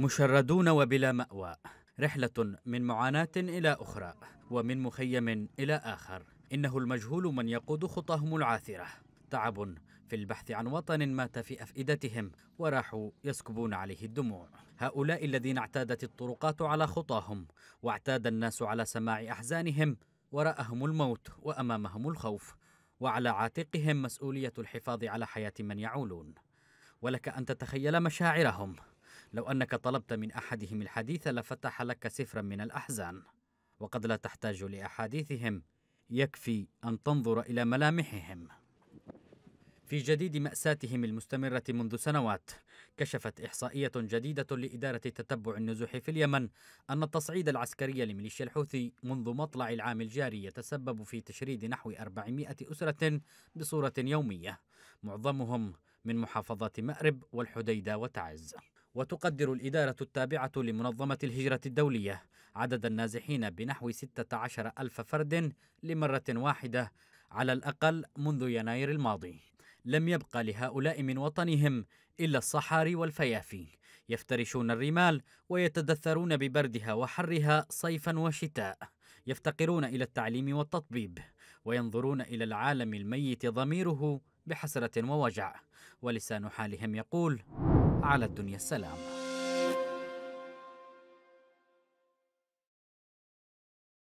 مشردون وبلا مأوى رحلة من معاناة إلى أخرى ومن مخيم إلى آخر إنه المجهول من يقود خطاهم العاثرة تعب في البحث عن وطن مات في أفئدتهم وراحوا يسكبون عليه الدموع هؤلاء الذين اعتادت الطرقات على خطاهم واعتاد الناس على سماع أحزانهم وراءهم الموت وأمامهم الخوف وعلى عاتقهم مسؤولية الحفاظ على حياة من يعولون ولك أن تتخيل مشاعرهم لو أنك طلبت من أحدهم الحديث لفتح لك سفرا من الأحزان وقد لا تحتاج لأحاديثهم يكفي أن تنظر إلى ملامحهم في جديد مأساتهم المستمرة منذ سنوات كشفت إحصائية جديدة لإدارة تتبع النزوح في اليمن أن التصعيد العسكري لميليشيا الحوثي منذ مطلع العام الجاري يتسبب في تشريد نحو 400 أسرة بصورة يومية معظمهم من محافظات مأرب والحديدة وتعز وتقدر الإدارة التابعة لمنظمة الهجرة الدولية عدد النازحين بنحو 16 ألف فرد لمرة واحدة على الأقل منذ يناير الماضي لم يبقى لهؤلاء من وطنهم إلا الصحاري والفيافي يفترشون الرمال ويتدثرون ببردها وحرها صيفا وشتاء يفتقرون إلى التعليم والتطبيب وينظرون إلى العالم الميت ضميره بحسرة ووجع ولسان حالهم يقول على الدنيا السلام